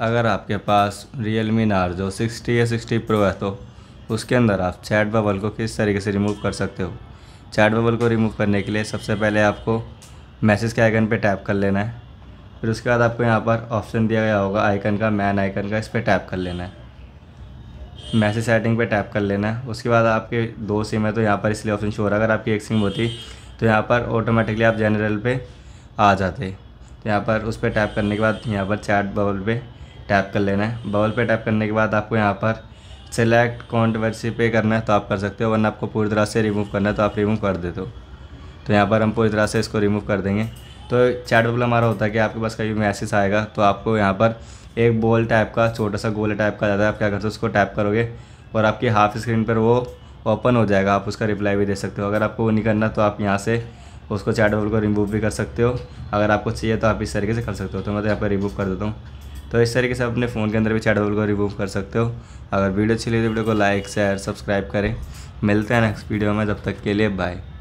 अगर आपके पास रियल मी नार्जो सिक्सटी या सिक्सटी प्रो है तो उसके अंदर आप चैट बबल को किस तरीके से रिमूव कर सकते हो चैट बबल को रिमूव करने के लिए सबसे पहले आपको मैसेज के आइकन पर टैप कर लेना है फिर उसके बाद आपको यहाँ पर ऑप्शन दिया गया होगा आइकन का मैन आइकन का इस पर टैप कर लेना है मैसेज सेटिंग पे टैप कर लेना है उसके बाद आपके दो सिम है तो यहाँ पर इसलिए ऑप्शन शो हो रहा है अगर आपकी एक सिम होती तो यहाँ पर ऑटोमेटिकली आप जनरल पे आ जाते तो यहाँ पर उस पर टैप करने के बाद यहाँ पर चैट बबल पे टैप कर लेना है बबल पे टैप करने के बाद आपको यहाँ पर सेलेक्ट कॉन्टवर्सी पे करना है तो आप कर सकते हो वरना आपको पूरी तरह से रिमूव करना है तो आप रिमूव कर देते हो तो यहाँ पर हम पूरी तरह से इसको रिमूव कर देंगे तो चैट बबल हमारा होता है कि आपके पास कभी मैसेज आएगा तो आपको यहाँ पर एक बॉल टाइप का छोटा सा गोल टाइप का जाता है आप क्या करते हो उसको टैप करोगे और आपकी हाफ स्क्रीन पर वो ओपन हो जाएगा आप उसका रिप्लाई भी दे सकते हो अगर आपको वो नहीं करना तो आप यहाँ से उसको चैट बबल को रिमूव भी कर सकते हो अगर आपको चाहिए तो आप इस तरीके से कर सकते हो तो मैं तो यहाँ पर रिमूव कर देता हूँ तो इस तरीके से अपने फ़ोन के अंदर भी चैट बबल को रिमूव कर सकते हो अगर वीडियो अच्छी लगी तो वीडियो को लाइक शेयर सब्सक्राइब करें मिलते हैं नेक्स्ट वीडियो में तब तक के लिए बाय